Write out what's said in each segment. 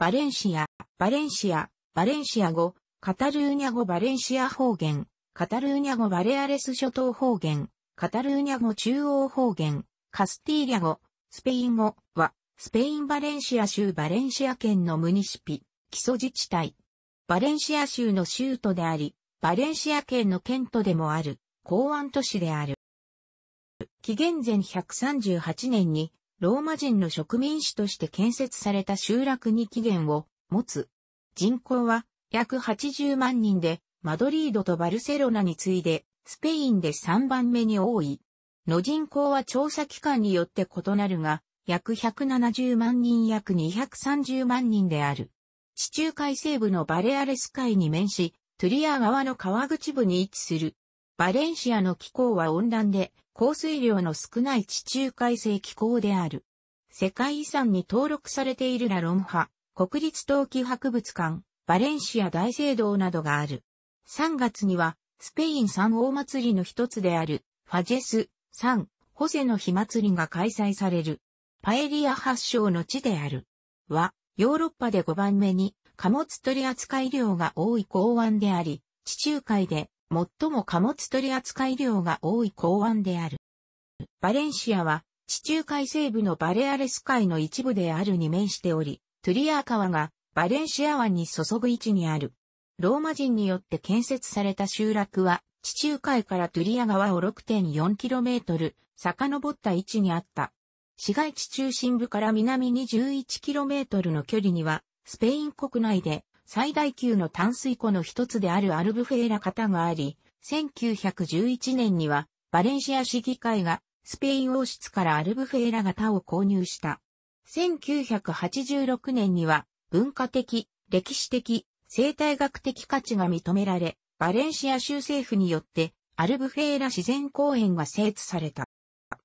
バレンシア、バレンシア、バレンシア語、カタルーニャ語バレンシア方言、カタルーニャ語バレアレス諸島方言、カタルーニャ語中央方言、カスティーリャ語、スペイン語は、スペインバレンシア州バレンシア県のムニシピ、基礎自治体。バレンシア州の州都であり、バレンシア県の県都でもある、港湾都市である。紀元前138年にローマ人の植民地として建設された集落に起源を持つ。人口は約80万人で、マドリードとバルセロナに次いで、スペインで3番目に多い。の人口は調査機関によって異なるが、約170万人約230万人である。地中海西部のバレアレス海に面し、トゥリア川の川口部に位置する。バレンシアの気候は温暖で、降水量の少ない地中海性気候である。世界遺産に登録されているラロンハ、国立陶器博物館、バレンシア大聖堂などがある。3月には、スペイン三王祭りの一つである、ファジェス、サン、ホセの火祭りが開催される。パエリア発祥の地である。は、ヨーロッパで5番目に貨物取扱量が多い港湾であり、地中海で最も貨物取扱量が多い港湾である。バレンシアは、地中海西部のバレアレス海の一部であるに面しており、トゥリアー川がバレンシア湾に注ぐ位置にある。ローマ人によって建設された集落は、地中海からトゥリア川を 6.4km 遡った位置にあった。市街地中心部から南に 11km の距離には、スペイン国内で最大級の淡水湖の一つであるアルブフェーラ型があり、1911年にはバレンシア市議会がスペイン王室からアルブフェーラ型を購入した。1986年には文化的、歴史的、生態学的価値が認められ、バレンシア州政府によってアルブフェーラ自然公園が設置された。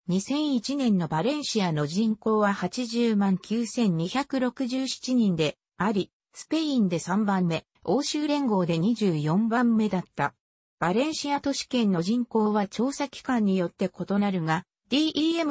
2001年のバレンシアの人口は80万9267人であり、スペインで3番目、欧州連合で24番目だった。バレンシア都市圏の人口は調査機関によって異なるが、demographi.com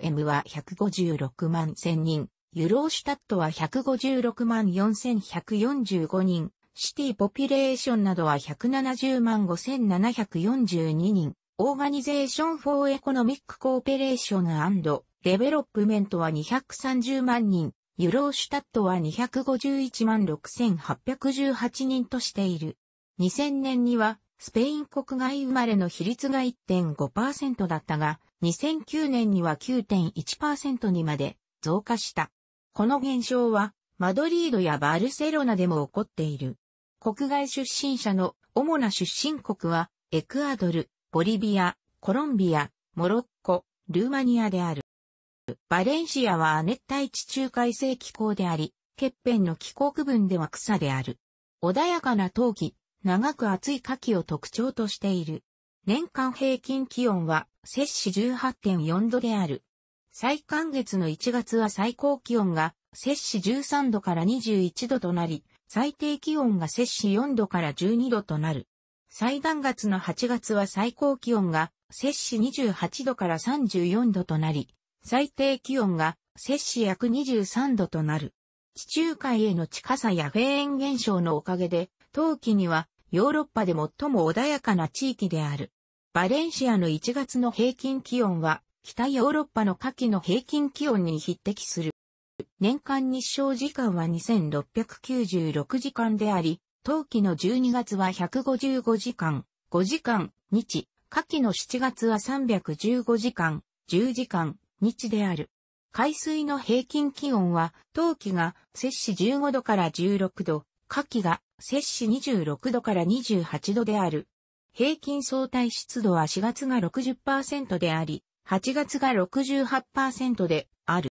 a は156万1000人、ユローシュタットは156万4145人、シティポピュレーションなどは170万5742人、オーガニゼーション・フォー・エコノミック・コーペレーションデベロップメントは230万人、ユローシュタットは251万6818人としている。2000年には、スペイン国外生まれの比率が1.5%だったが、2009年には9.1%にまで増加した。この現象は、マドリードやバルセロナでも起こっている。国外出身者の主な出身国は、エクアドル、ボリビア、コロンビア、モロッコ、ルーマニアである。バレンシアは熱帯地中海性気候であり、欠片の気候区分では草である。穏やかな冬季、長く暑い夏季を特徴としている。年間平均気温は摂氏18.4度である。最寒月の1月は最高気温が摂氏13度から21度となり、最低気温が摂氏4度から12度となる。最暖月の8月は最高気温が摂氏28度から34度となり、最低気温が摂氏約23度となる。地中海への近さやフェーン現象のおかげで、冬季にはヨーロッパで最も穏やかな地域である。バレンシアの1月の平均気温は、北ヨーロッパの夏季の平均気温に匹敵する。年間日照時間は2696時間であり、冬季の12月は155時間、5時間、日、夏季の7月は315時間、10時間、日である。海水の平均気温は、冬季が摂氏15度から16度、夏季が摂氏26度から28度である。平均相対湿度は4月が60%であり、8月が68%である。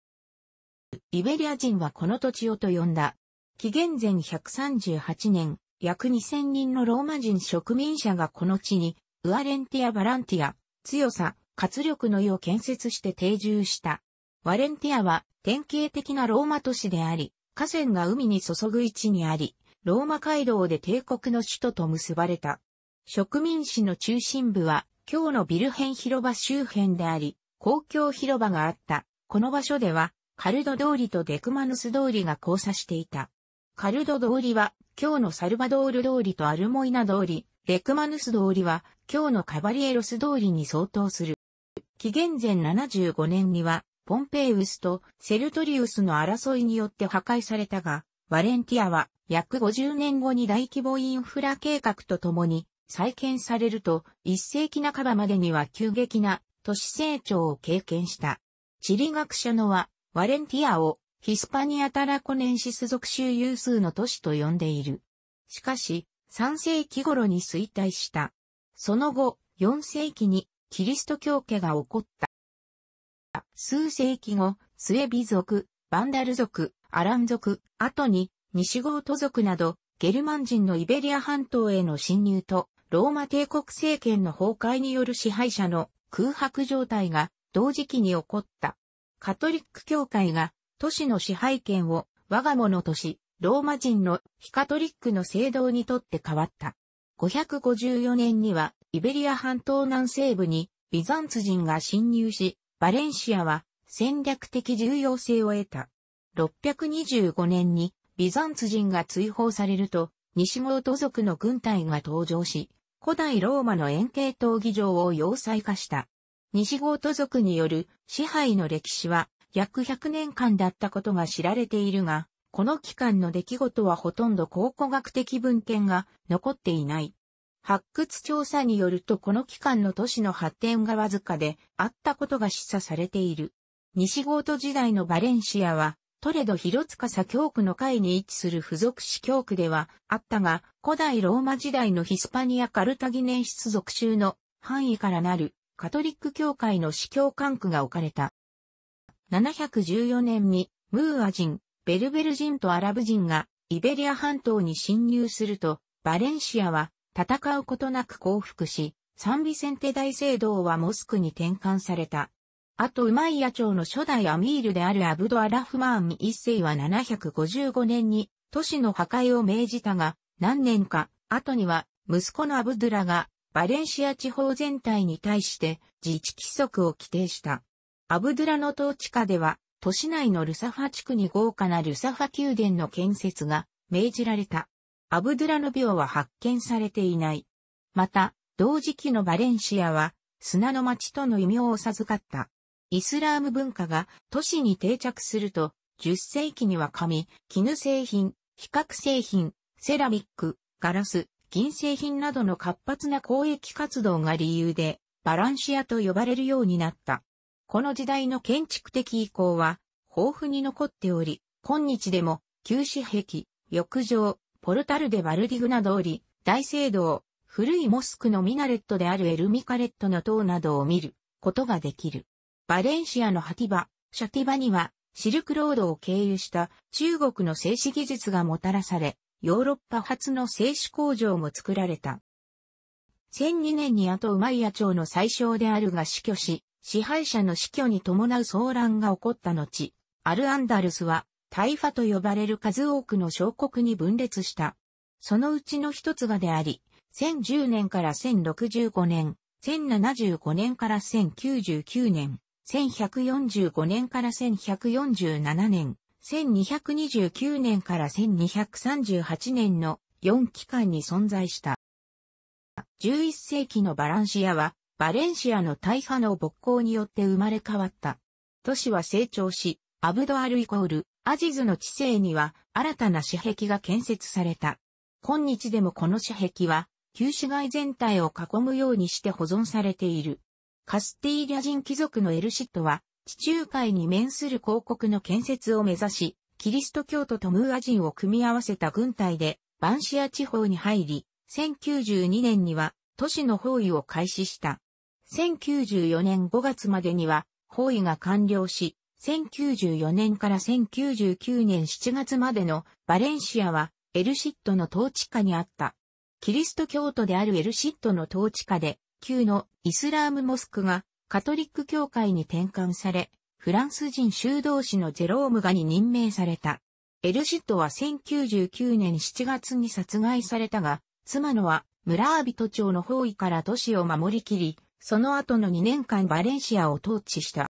イベリア人はこの土地をと呼んだ。紀元前138年、約2000人のローマ人植民者がこの地に、ウアレンティア・バランティア、強さ、活力の湯を建設して定住した。ワレンティアは典型的なローマ都市であり、河川が海に注ぐ位置にあり、ローマ街道で帝国の首都と結ばれた。植民市の中心部は、今日のビルヘン広場周辺であり、公共広場があった。この場所では、カルド通りとデクマヌス通りが交差していた。カルド通りは、今日のサルバドール通りとアルモイナ通り、デクマヌス通りは、今日のカバリエロス通りに相当する。紀元前75年には、ポンペイウスとセルトリウスの争いによって破壊されたが、ワレンティアは約50年後に大規模インフラ計画とともに再建されると、一世紀半ばまでには急激な都市成長を経験した。地理学者のは、ワレンティアをヒスパニアタラコネンシス属州有数の都市と呼んでいる。しかし、3世紀頃に衰退した。その後、4世紀にキリスト教家が起こった。数世紀後、スエビ族、バンダル族、アラン族、後に西ゴート族など、ゲルマン人のイベリア半島への侵入と、ローマ帝国政権の崩壊による支配者の空白状態が同時期に起こった。カトリック教会が都市の支配権を我が物とし、ローマ人の非カトリックの聖堂にとって変わった。554年にはイベリア半島南西部にビザンツ人が侵入し、バレンシアは戦略的重要性を得た。625年にビザンツ人が追放されると、西郷ート族の軍隊が登場し、古代ローマの円形闘技場を要塞化した。西ゴート族による支配の歴史は約100年間だったことが知られているが、この期間の出来事はほとんど考古学的文献が残っていない。発掘調査によるとこの期間の都市の発展がわずかであったことが示唆されている。西ゴート時代のバレンシアは、トレド広塚左教区の会に位置する付属市教区ではあったが、古代ローマ時代のヒスパニア・カルタギネン出属州の範囲からなるカトリック教会の市教管区が置かれた。714年にムーア人、ベルベル人とアラブ人がイベリア半島に侵入すると、バレンシアは戦うことなく降伏し、サンビセンテ大聖堂はモスクに転換された。あとウマイヤ朝の初代アミールであるアブドアラフマーン一世は755年に都市の破壊を命じたが、何年か後には息子のアブドゥラがバレンシア地方全体に対して自治規則を規定した。アブドゥラの統治下では、都市内のルサファ地区に豪華なルサファ宮殿の建設が命じられた。アブドゥラの病は発見されていない。また、同時期のバレンシアは、砂の町との異名を授かった。イスラーム文化が都市に定着すると、10世紀には紙、絹製品、皮革製品、セラミック、ガラス、銀製品などの活発な交易活動が理由で、バランシアと呼ばれるようになった。この時代の建築的遺構は、豊富に残っており、今日でも、旧紙壁、浴場、ポルタルでバルディグナ通り、大聖堂、古いモスクのミナレットであるエルミカレットの塔などを見ることができる。バレンシアのハティバ、シャティバにはシルクロードを経由した中国の製紙技術がもたらされ、ヨーロッパ初の製紙工場も作られた。1 0 0 2年に後ウマイヤ朝の最小であるが死去し、支配者の死去に伴う騒乱が起こった後、アルアンダルスは大イと呼ばれる数多くの小国に分裂した。そのうちの一つがであり、1010年から1065年、1075年から1099年、1145年から1147年、1229年から1238年の4期間に存在した。11世紀のバランシアは、バレンシアの大破の勃興によって生まれ変わった。都市は成長し、アブドアルイコール、アジズの地勢には新たな紙壁が建設された。今日でもこの紙壁は、旧市街全体を囲むようにして保存されている。カスティーリャ人貴族のエルシットは、地中海に面する広告の建設を目指し、キリスト教徒とムーア人を組み合わせた軍隊で、バンシア地方に入り、1092年には都市の包囲を開始した。1094年5月までには包囲が完了し、1094年から1099年7月までのバレンシアはエルシットの統治下にあった。キリスト教徒であるエルシットの統治下で、旧のイスラームモスクがカトリック教会に転換され、フランス人修道士のジェロームがに任命された。エルシットは1099年7月に殺害されたが、妻のは村アビト町の包囲から都市を守りきり、その後の2年間バレンシアを統治した。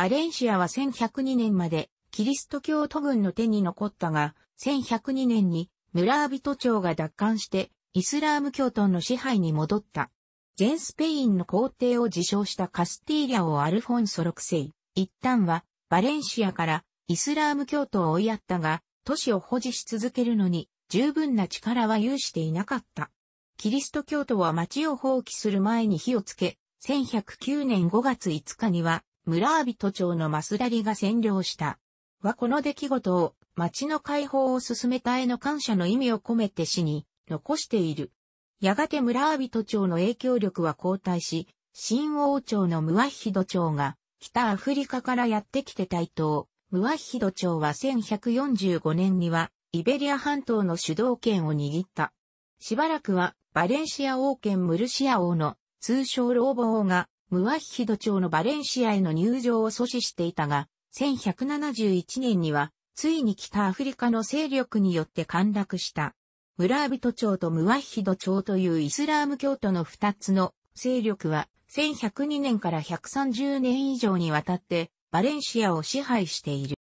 バレンシアは1102年までキリスト教徒軍の手に残ったが、1102年に村人町が奪還してイスラーム教徒の支配に戻った。全スペインの皇帝を自称したカスティーリャをアルフォンソ6世、一旦はバレンシアからイスラーム教徒を追いやったが、都市を保持し続けるのに十分な力は有していなかった。キリスト教徒は町を放棄する前に火をつけ、1109年5月5日には村人町のマスダリが占領した。はこの出来事を、町の解放を進めたへの感謝の意味を込めて死に残している。やがて村人町の影響力は後退し、新王朝のムワヒド町が北アフリカからやってきて台頭。ムワヒド町は1145年にはイベリア半島の主導権を握った。しばらくはバレンシア王権ムルシア王の通称ローボ王がムワッヒド町のバレンシアへの入場を阻止していたが、1171年には、ついに北アフリカの勢力によって陥落した。ムラービト朝とムワッヒド朝というイスラーム教徒の二つの勢力は、1102年から130年以上にわたって、バレンシアを支配している。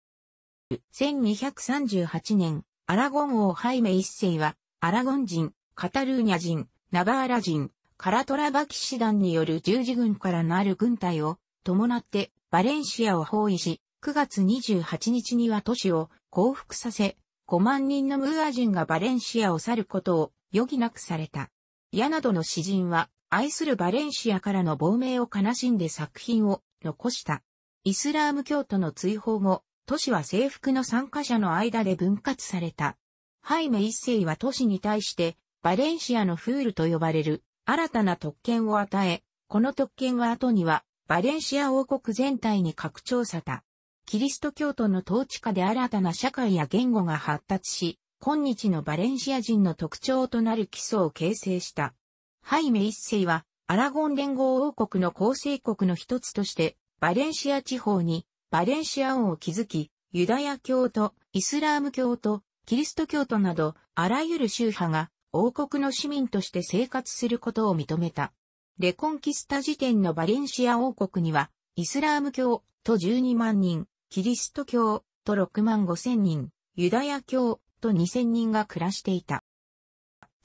1238年、アラゴン王ハイメ一世は、アラゴン人、カタルーニャ人、ナバーラ人、カラトラバ騎士団による十字軍からなる軍隊を伴ってバレンシアを包囲し、9月28日には都市を降伏させ、5万人のムーア人がバレンシアを去ることを余儀なくされた。ヤなどの詩人は愛するバレンシアからの亡命を悲しんで作品を残した。イスラーム教徒の追放後、都市は征服の参加者の間で分割された。ハイメ一世は都市に対して、バレンシアのフールと呼ばれる新たな特権を与え、この特権は後にはバレンシア王国全体に拡張された。キリスト教徒の統治下で新たな社会や言語が発達し、今日のバレンシア人の特徴となる基礎を形成した。ハイメ一世は、アラゴン連合王国の構成国の一つとして、バレンシア地方にバレンシア王を築き、ユダヤ教とイスラーム教とキリスト教徒など、あらゆる宗派が王国の市民として生活することを認めた。レコンキスタ時点のバレンシア王国には、イスラーム教と12万人、キリスト教と6万5千人、ユダヤ教と2千人が暮らしていた。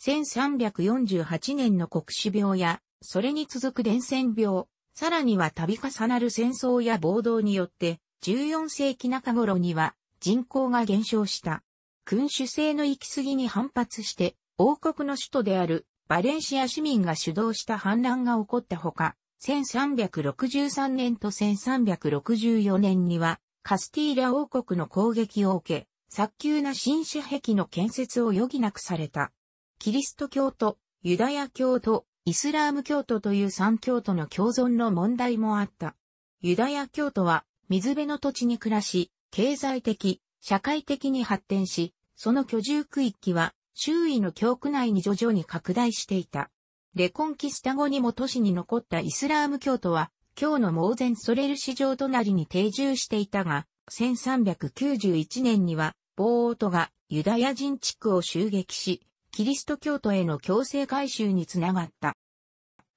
1348年の国死病や、それに続く伝染病、さらには度重なる戦争や暴動によって、14世紀中頃には人口が減少した。君主制の行き過ぎに反発して、王国の首都であるバレンシア市民が主導した反乱が起こったほか、1363年と1364年にはカスティーラ王国の攻撃を受け、早急な新紙壁の建設を余儀なくされた。キリスト教とユダヤ教徒、イスラーム教徒という三教徒の共存の問題もあった。ユダヤ教徒は水辺の土地に暮らし、経済的、社会的に発展し、その居住区域は周囲の教区内に徐々に拡大していた。レコンキスタ後にも都市に残ったイスラーム教徒は、今日のモーゼンソレル市場隣に定住していたが、1391年には、ボートがユダヤ人地区を襲撃し、キリスト教徒への強制改修につながった。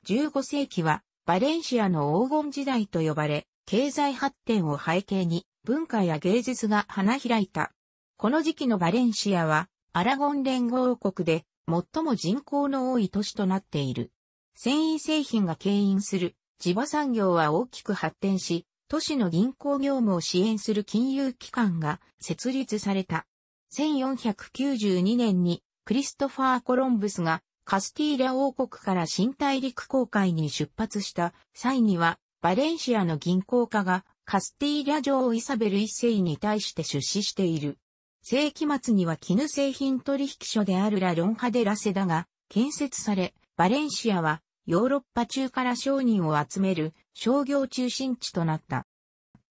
15世紀は、バレンシアの黄金時代と呼ばれ、経済発展を背景に、文化や芸術が花開いた。この時期のバレンシアは、アラゴン連合王国で最も人口の多い都市となっている。繊維製品が牽引する地場産業は大きく発展し、都市の銀行業務を支援する金融機関が設立された。1492年にクリストファー・コロンブスがカスティーラ王国から新大陸航海に出発した際には、バレンシアの銀行家がカスティーラ城イサベル一世に対して出資している。世紀末には絹製品取引所であるラ・ロンハデラセダが建設され、バレンシアはヨーロッパ中から商人を集める商業中心地となった。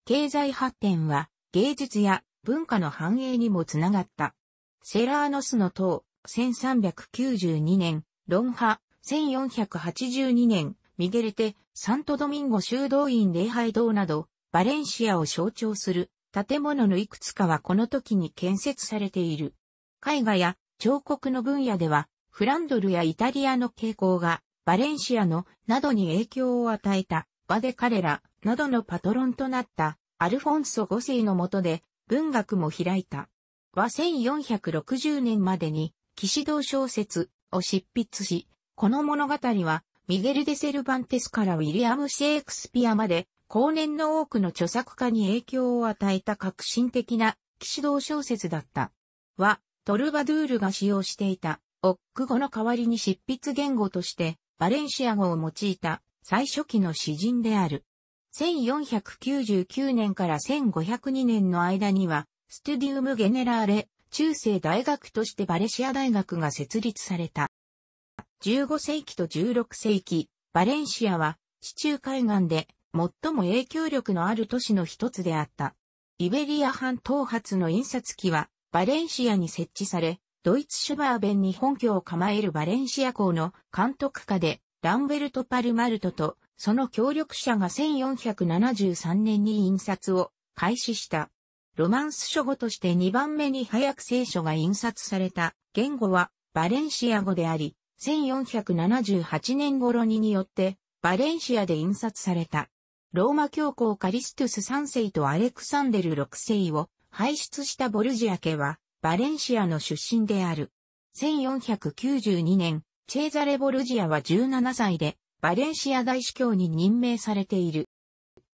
経済発展は芸術や文化の繁栄にもつながった。セラーノスの塔、1392年、ロンハ、1482年、ミゲルテ、サントドミンゴ修道院礼拝堂など、バレンシアを象徴する建物のいくつかはこの時に建設されている。絵画や彫刻の分野では、フランドルやイタリアの傾向が、バレンシアのなどに影響を与えた、バデカレラなどのパトロンとなった、アルフォンソ5世の下で、文学も開いた。は1460年までに、騎士道小説を執筆し、この物語は、ミゲル・デ・セルバンテスからウィリアム・シェイクスピアまで、後年の多くの著作家に影響を与えた革新的な騎士道小説だった。は、トルバドゥールが使用していた、オック語の代わりに執筆言語として、バレンシア語を用いた最初期の詩人である。1499年から1502年の間には、ストゥディウム・ゲネラーレ、中世大学としてバレシア大学が設立された。15世紀と16世紀、バレンシアは、地中海岸で最も影響力のある都市の一つであった。イベリア半島発の印刷機は、バレンシアに設置され、ドイツシュバーベンに本拠を構えるバレンシア校の監督下で、ランベルト・パルマルトと、その協力者が1473年に印刷を開始した。ロマンス書語として2番目に早く聖書が印刷された言語はバレンシア語であり、1478年頃にによってバレンシアで印刷された。ローマ教皇カリストゥス3世とアレクサンデル6世を輩出したボルジア家は、バレンシアの出身である。1492年、チェーザレ・ボルジアは17歳で、バレンシア大司教に任命されている。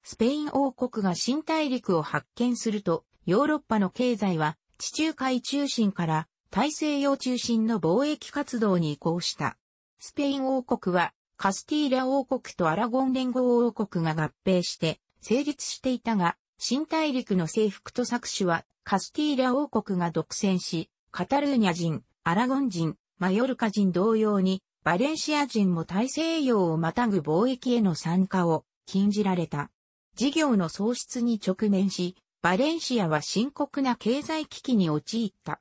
スペイン王国が新大陸を発見すると、ヨーロッパの経済は地中海中心から大西洋中心の貿易活動に移行した。スペイン王国はカスティーラ王国とアラゴン連合王国が合併して成立していたが、新大陸の征服と搾取はカスティーラ王国が独占し、カタルーニャ人、アラゴン人、マヨルカ人同様に、バレンシア人も大西洋をまたぐ貿易への参加を禁じられた。事業の喪失に直面し、バレンシアは深刻な経済危機に陥った。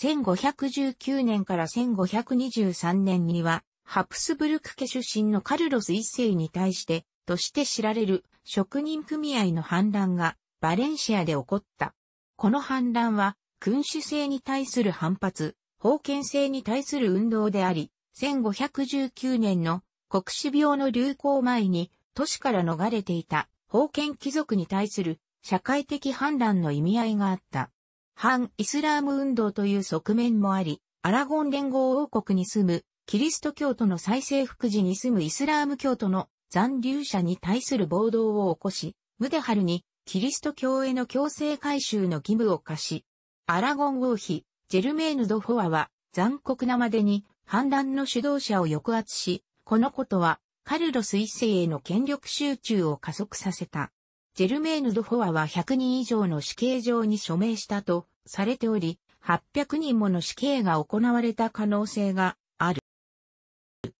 1519年から1523年には、ハプスブルク家出身のカルロス一世に対して、として知られる職人組合の反乱がバレンシアで起こった。この反乱は、君主制に対する反発、封建制に対する運動であり、1519年の国死病の流行前に都市から逃れていた封建貴族に対する社会的反乱の意味合いがあった。反イスラーム運動という側面もあり、アラゴン連合王国に住むキリスト教徒の再征服時に住むイスラーム教徒の残留者に対する暴動を起こし、ムデハルにキリスト教への強制改修の義務を課し、アラゴン王妃、ジェルメーヌ・ド・フォアは残酷なまでに反乱の主導者を抑圧し、このことはカルロス一世への権力集中を加速させた。ジェルメーヌ・ド・フォアは100人以上の死刑場に署名したとされており、800人もの死刑が行われた可能性が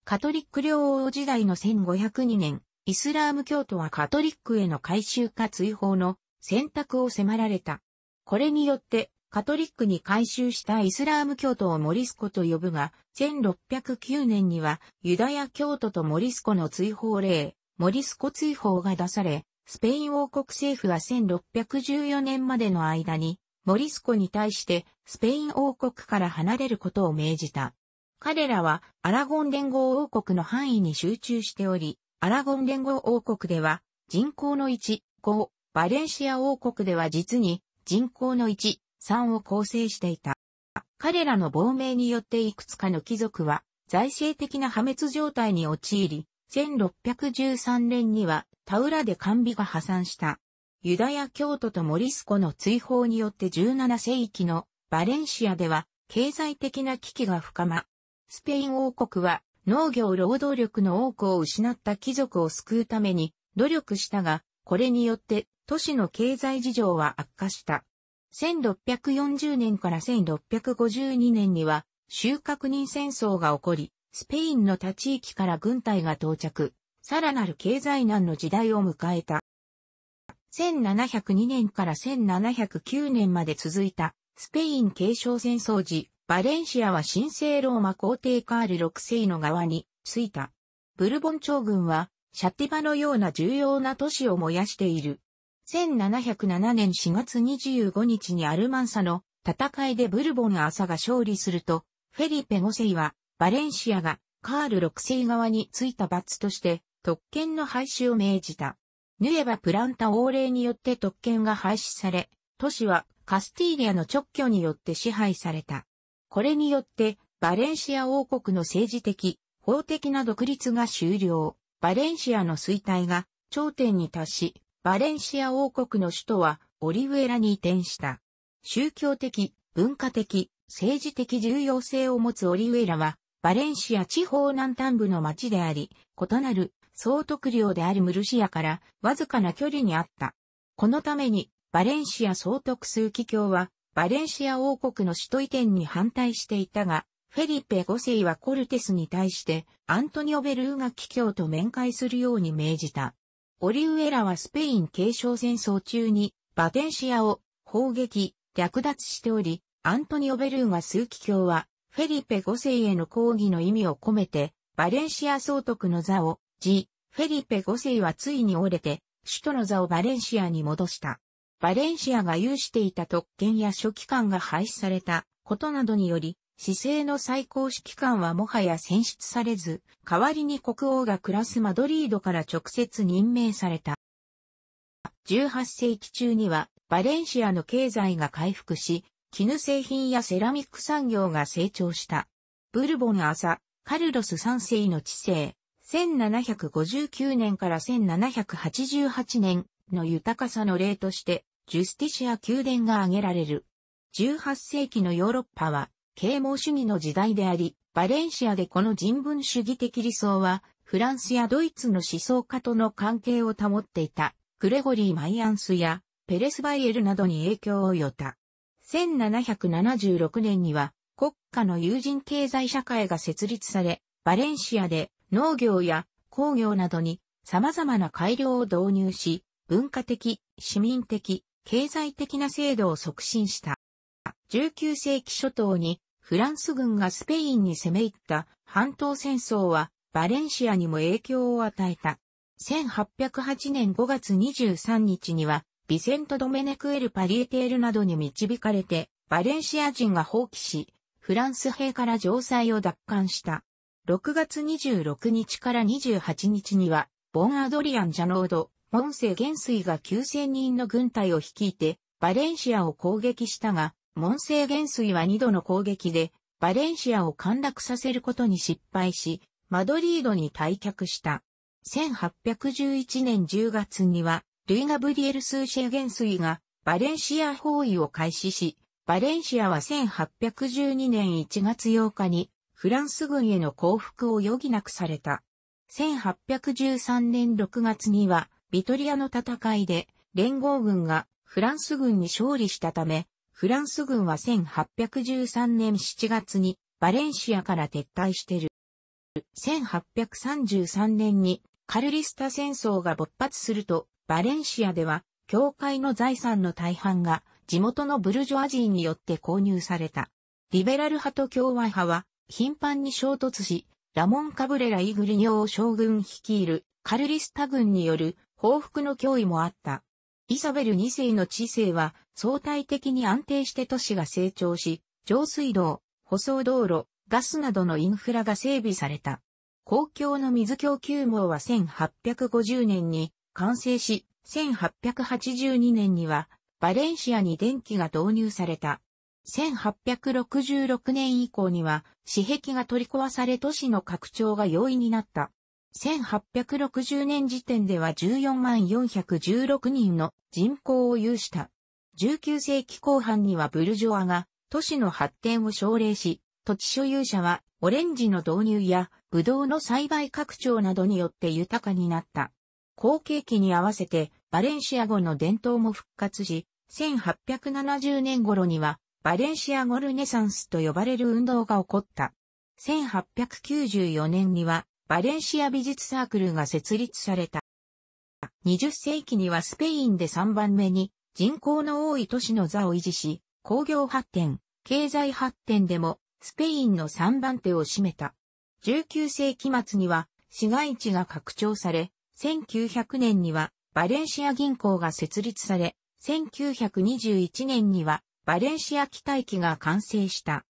カトリック領王時代の1502年、イスラーム教徒はカトリックへの改宗か追放の選択を迫られた。これによって、カトリックに改宗したイスラーム教徒をモリスコと呼ぶが、1609年にはユダヤ教徒とモリスコの追放令、モリスコ追放が出され、スペイン王国政府は1614年までの間に、モリスコに対してスペイン王国から離れることを命じた。彼らはアラゴン連合王国の範囲に集中しており、アラゴン連合王国では人口の1、5、バレンシア王国では実に人口の1、3を構成していた。彼らの亡命によっていくつかの貴族は財政的な破滅状態に陥り、1613年にはタウラで完備が破産した。ユダヤ教徒とモリスコの追放によって17世紀のバレンシアでは経済的な危機が深まスペイン王国は農業労働力の多くを失った貴族を救うために努力したが、これによって都市の経済事情は悪化した。1640年から1652年には収穫人戦争が起こり、スペインの他地域から軍隊が到着、さらなる経済難の時代を迎えた。1702年から1709年まで続いたスペイン継承戦争時、バレンシアは神聖ローマ皇帝カール6世の側に着いた。ブルボン朝軍は、シャティバのような重要な都市を燃やしている。1707年4月25日にアルマンサの戦いでブルボン朝が勝利すると、フェリペ5世は、バレンシアがカール6世側に着いた罰として、特権の廃止を命じた。ヌエバ・プランタ王令によって特権が廃止され、都市はカスティーリアの直挙によって支配された。これによって、バレンシア王国の政治的、法的な独立が終了。バレンシアの衰退が頂点に達し、バレンシア王国の首都はオリウエラに移転した。宗教的、文化的、政治的重要性を持つオリウエラは、バレンシア地方南端部の町であり、異なる総督領であるムルシアからわずかな距離にあった。このために、バレンシア総督枢機卿は、バレンシア王国の首都移転に反対していたが、フェリペ5世はコルテスに対してアントニオ・ベルーガ貴教と面会するように命じた。オリウエラはスペイン継承戦争中にバテンシアを砲撃、略奪しており、アントニオ・ベルーガ数機卿はフェリペ5世への抗議の意味を込めてバレンシア総督の座を、ジ・フェリペ5世はついに折れて首都の座をバレンシアに戻した。バレンシアが有していた特権や書記官が廃止されたことなどにより、市政の最高指揮官はもはや選出されず、代わりに国王が暮らすマドリードから直接任命された。18世紀中には、バレンシアの経済が回復し、絹製品やセラミック産業が成長した。ブルボン朝、カルロス3世の治世、1759年から1788年、の豊かさの例として、ジュスティシア宮殿が挙げられる。18世紀のヨーロッパは、啓蒙主義の時代であり、バレンシアでこの人文主義的理想は、フランスやドイツの思想家との関係を保っていた、クレゴリー・マイアンスや、ペレス・バイエルなどに影響を与えた。1776年には、国家の友人経済社会が設立され、バレンシアで農業や工業などに様々な改良を導入し、文化的、市民的、経済的な制度を促進した。19世紀初頭にフランス軍がスペインに攻め入った半島戦争はバレンシアにも影響を与えた。1808年5月23日にはビセント・ドメネクエル・パリエテールなどに導かれてバレンシア人が放棄し、フランス兵から城塞を奪還した。6月26日から28日には、ボン・アドリアン・ジャノード、モンセ元帥が9000人の軍隊を率いて、バレンシアを攻撃したが、モンセ元帥は2度の攻撃で、バレンシアを陥落させることに失敗し、マドリードに退却した。1811年10月には、ルイ・ガブリエル・スーシェ元帥がバレンシア包囲を開始し、バレンシアは1812年1月8日にフランス軍への降伏を余儀なくされた。1813年6月にはビトリアの戦いで連合軍がフランス軍に勝利したため、フランス軍は1813年7月にバレンシアから撤退してる。1833年にカルリスタ戦争が勃発すると、バレンシアでは、教会の財産の大半が地元のブルジョア人によって購入された。リベラル派と共和派は頻繁に衝突し、ラモン・カブレラ・イグリニョー将軍率いるカルリスタ軍による報復の脅威もあった。イサベル2世の知性は相対的に安定して都市が成長し、上水道、舗装道路、ガスなどのインフラが整備された。公共の水供給網は1850年に完成し、1882年にはバレンシアに電気が導入された。1866年以降には、私壁が取り壊され都市の拡張が容易になった。1860年時点では14万416人の人口を有した。19世紀後半にはブルジョアが都市の発展を奨励し、土地所有者はオレンジの導入やブドウの栽培拡張などによって豊かになった。後継期に合わせてバレンシア語の伝統も復活し、1870年頃にはバレンシア語ルネサンスと呼ばれる運動が起こった。1894年にはバレンシア美術サークルが設立された。20世紀にはスペインで3番目に人口の多い都市の座を維持し、工業発展、経済発展でもスペインの3番手を占めた。19世紀末には市街地が拡張され、1900年にはバレンシア銀行が設立され、1921年にはバレンシア機待機が完成した。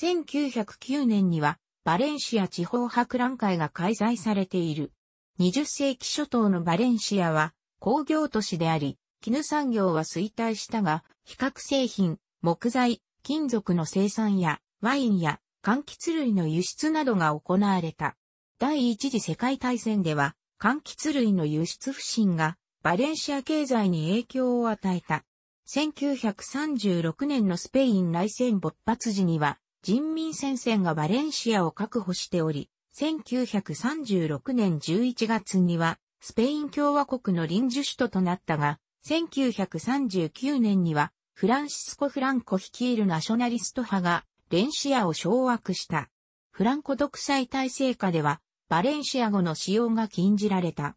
1909年にはバレンシア地方博覧会が開催されている。20世紀初頭のバレンシアは工業都市であり、絹産業は衰退したが、比較製品、木材、金属の生産やワインや柑橘類の輸出などが行われた。第一次世界大戦では、柑橘類の輸出不振がバレンシア経済に影響を与えた。1936年のスペイン内戦勃発時には、人民戦線がバレンシアを確保しており、1936年11月には、スペイン共和国の臨時首都となったが、1939年には、フランシスコ・フランコ率いるナショナリスト派が、レンシアを掌握した。フランコ独裁体制下では、バレンシア語の使用が禁じられた。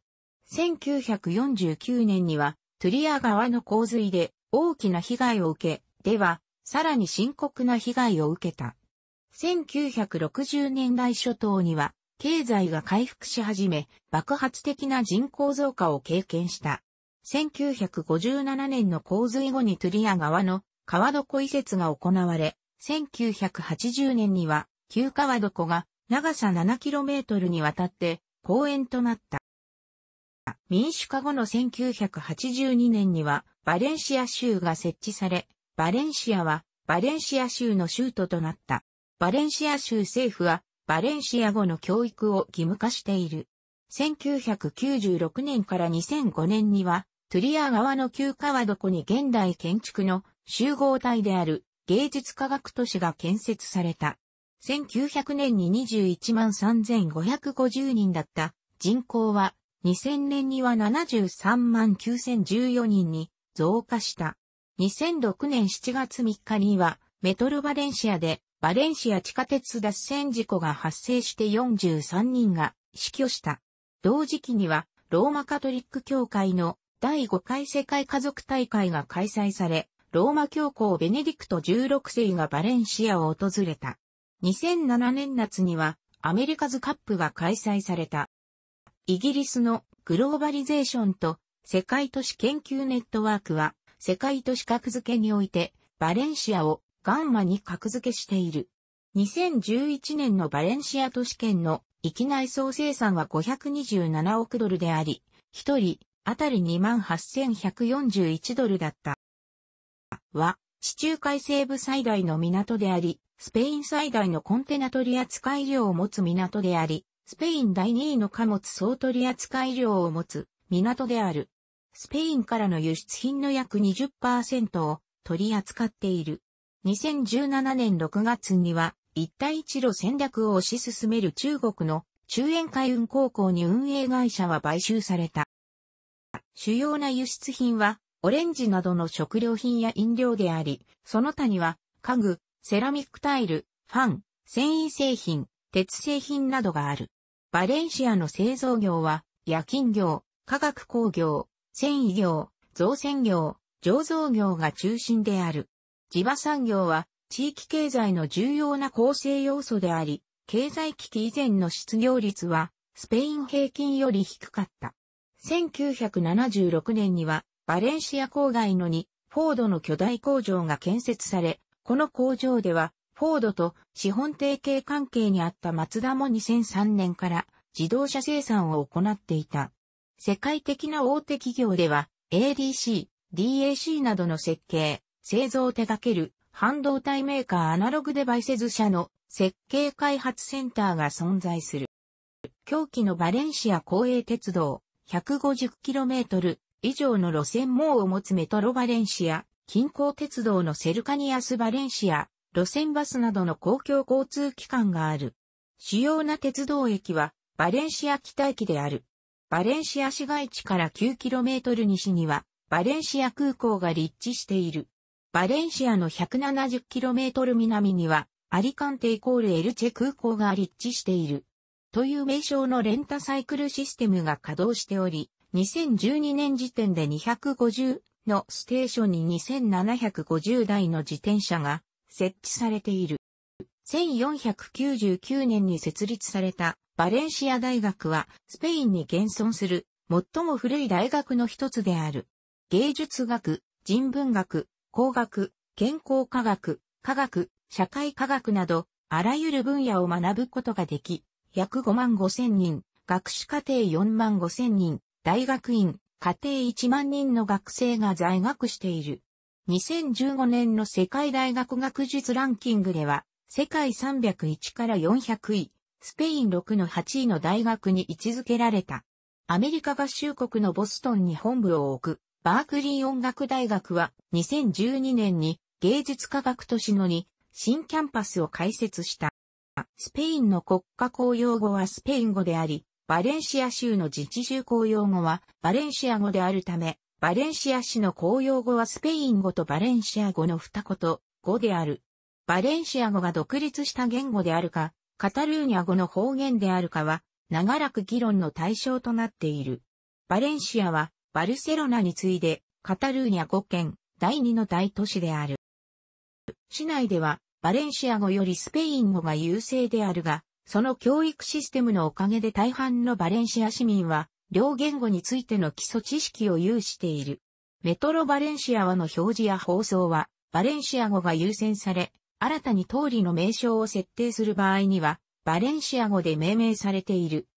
1949年には、トゥリア川の洪水で大きな被害を受け、では、さらに深刻な被害を受けた。1960年代初頭には、経済が回復し始め、爆発的な人口増加を経験した。1957年の洪水後にトゥリア川の川床移設が行われ、1980年には旧川床が長さ 7km にわたって公園となった。民主化後の1982年にはバレンシア州が設置され、バレンシアはバレンシア州の州都となった。バレンシア州政府はバレンシア語の教育を義務化している。1996年から2005年にはトゥリア川の旧川床に現代建築の集合体である芸術科学都市が建設された。1900年に21万3550人だった人口は2000年には73万9014人に増加した。2006年7月3日には、メトロバレンシアで、バレンシア地下鉄脱線事故が発生して43人が死去した。同時期には、ローマカトリック教会の第5回世界家族大会が開催され、ローマ教皇ベネディクト16世がバレンシアを訪れた。2007年夏にはアメリカズカップが開催された。イギリスのグローバリゼーションと世界都市研究ネットワークは世界都市格付けにおいて、バレンシアをガンマに格付けしている。2011年のバレンシア都市圏の域内総生産は527億ドルであり、1人あたり28,141ドルだった。は、地中海西部最大の港であり、スペイン最大のコンテナ取扱い量を持つ港であり、スペイン第2位の貨物総取扱い量を持つ港である。スペインからの輸出品の約20%を取り扱っている。2017年6月には、一帯一路戦略を推し進める中国の中遠海運高校に運営会社は買収された。主要な輸出品は、オレンジなどの食料品や飲料であり、その他には、家具、セラミックタイル、ファン、繊維製品、鉄製品などがある。バレンシアの製造業は、夜勤業、化学工業、繊維業、造船業、醸造業が中心である。地場産業は地域経済の重要な構成要素であり、経済危機以前の失業率はスペイン平均より低かった。1976年にはバレンシア郊外のにフォードの巨大工場が建設され、この工場ではフォードと資本提携関係にあったマツダも2003年から自動車生産を行っていた。世界的な大手企業では ADC、DAC などの設計、製造を手掛ける半導体メーカーアナログデバイセズ社の設計開発センターが存在する。狂気のバレンシア公営鉄道 150km 以上の路線網を持つメトロバレンシア、近郊鉄道のセルカニアスバレンシア、路線バスなどの公共交通機関がある。主要な鉄道駅はバレンシア北駅である。バレンシア市街地から 9km 西には、バレンシア空港が立地している。バレンシアの 170km 南には、アリカンテイコールエルチェ空港が立地している。という名称のレンタサイクルシステムが稼働しており、2012年時点で250のステーションに2750台の自転車が設置されている。1499年に設立されたバレンシア大学はスペインに現存する最も古い大学の一つである。芸術学、人文学、工学、健康科学、科学、社会科学など、あらゆる分野を学ぶことができ、約5万5千人、学士課程4万5千人、大学院、課程1万人の学生が在学している。2015年の世界大学学術ランキングでは、世界301から400位、スペイン6の8位の大学に位置づけられた。アメリカ合衆国のボストンに本部を置く、バークリー音楽大学は2012年に芸術科学都市のに新キャンパスを開設した。スペインの国家公用語はスペイン語であり、バレンシア州の自治州公用語はバレンシア語であるため、バレンシア市の公用語はスペイン語とバレンシア語の二言語である。バレンシア語が独立した言語であるか、カタルーニャ語の方言であるかは、長らく議論の対象となっている。バレンシアは、バルセロナに次いで、カタルーニャ語圏、第二の大都市である。市内では、バレンシア語よりスペイン語が優勢であるが、その教育システムのおかげで大半のバレンシア市民は、両言語についての基礎知識を有している。メトロバレンシアはの表示や放送は、バレンシア語が優先され、新たに通りの名称を設定する場合には、バレンシア語で命名されている。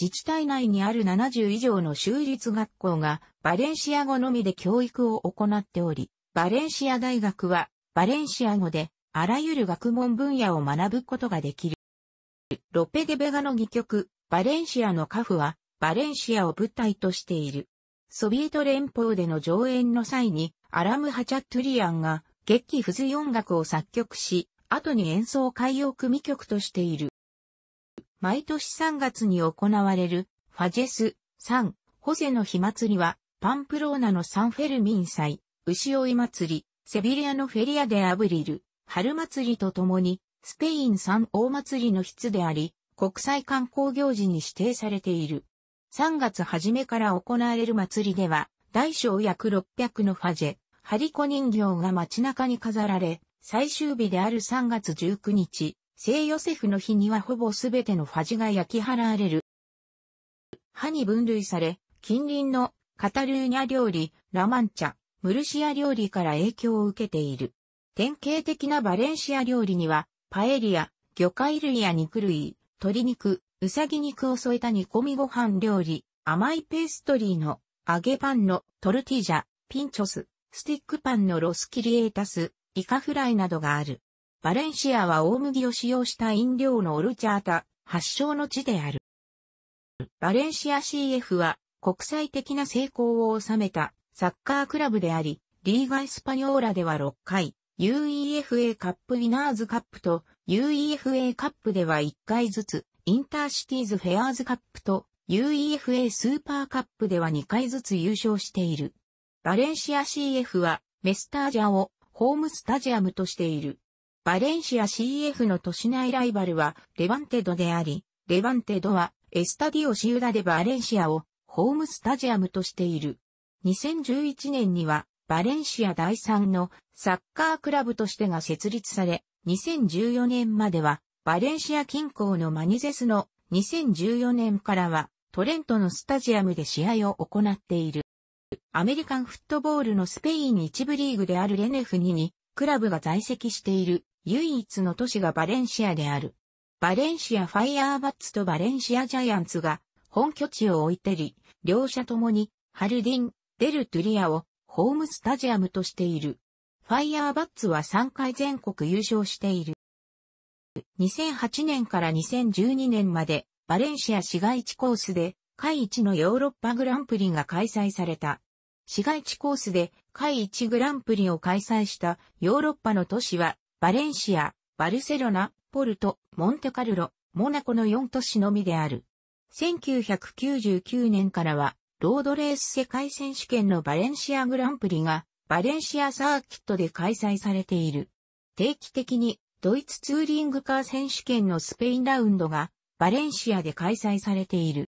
自治体内にある70以上の州立学校がバレンシア語のみで教育を行っており、バレンシア大学はバレンシア語であらゆる学問分野を学ぶことができる。ロペデベガの戯曲、バレンシアのカフはバレンシアを舞台としている。ソビエト連邦での上演の際にアラム・ハチャトゥリアンが劇不随音楽を作曲し、後に演奏会用組曲としている。毎年3月に行われるファジェス、サン、ホセの火祭りは、パンプローナのサンフェルミン祭、牛追い祭り、セビリアのフェリアデアブリル、春祭りとともに、スペイン三大祭りの筆であり、国際観光行事に指定されている。3月初めから行われる祭りでは、大小約600のファジェ、張り子人形が街中に飾られ、最終日である3月19日、聖ヨセフの日にはほぼすべてのファジが焼き払われる。歯に分類され、近隣のカタルーニャ料理、ラマンチャ、ムルシア料理から影響を受けている。典型的なバレンシア料理には、パエリア、魚介類や肉類、鶏肉、うさぎ肉を添えた煮込みご飯料理、甘いペーストリーの揚げパンのトルティジャ、ピンチョス、スティックパンのロスキリエータス、イカフライなどがある。バレンシアは大麦を使用した飲料のオルチャータ、発祥の地である。バレンシア CF は国際的な成功を収めたサッカークラブであり、リーガ・エスパニョーラでは6回、UEFA カップウィナーズカップと UEFA カップでは1回ずつ、インターシティーズ・フェアーズカップと UEFA スーパーカップでは2回ずつ優勝している。バレンシア CF はメスタージャをホームスタジアムとしている。バレンシア CF の都市内ライバルはレバンテドであり、レバンテドはエスタディオシウダでバレンシアをホームスタジアムとしている。2011年にはバレンシア第3のサッカークラブとしてが設立され、2014年まではバレンシア近郊のマニゼスの2014年からはトレントのスタジアムで試合を行っている。アメリカンフットボールのスペイン一部リーグであるレネフ2に、クラブが在籍している唯一の都市がバレンシアである。バレンシアファイアーバッツとバレンシアジャイアンツが本拠地を置いてり、両者ともにハルディン、デルトゥリアをホームスタジアムとしている。ファイアーバッツは3回全国優勝している。2008年から2012年までバレンシア市街地コースで海一のヨーロッパグランプリが開催された。市街地コースで海一グランプリを開催したヨーロッパの都市は、バレンシア、バルセロナ、ポルト、モンテカルロ、モナコの4都市のみである。1999年からは、ロードレース世界選手権のバレンシアグランプリが、バレンシアサーキットで開催されている。定期的に、ドイツツーリングカー選手権のスペインラウンドが、バレンシアで開催されている。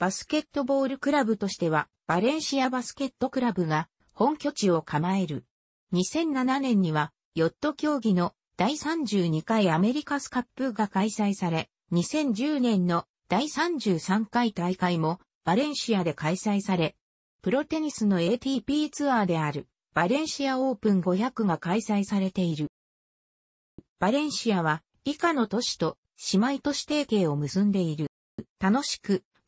バスケットボールクラブとしては、バレンシアバスケットクラブが本拠地を構える。2007年には、ヨット競技の第32回アメリカスカップが開催され、2010年の第33回大会もバレンシアで開催され、プロテニスの ATP ツアーであるバレンシアオープン500が開催されている。バレンシアは以下の都市と姉妹都市提携を結んでいる。楽しく